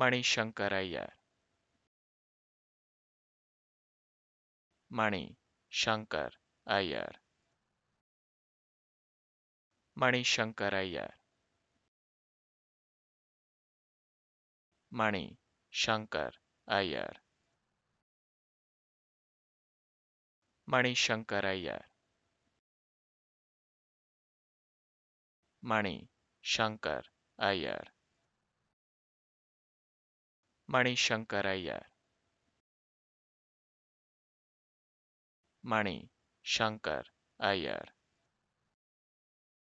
Manishankar Iyer Manishankar Iyer Manishankar Iyer Manishankar Iyer Manishankar Iyer Manishankar Iyer Shankar Iyer Shankar, Iyer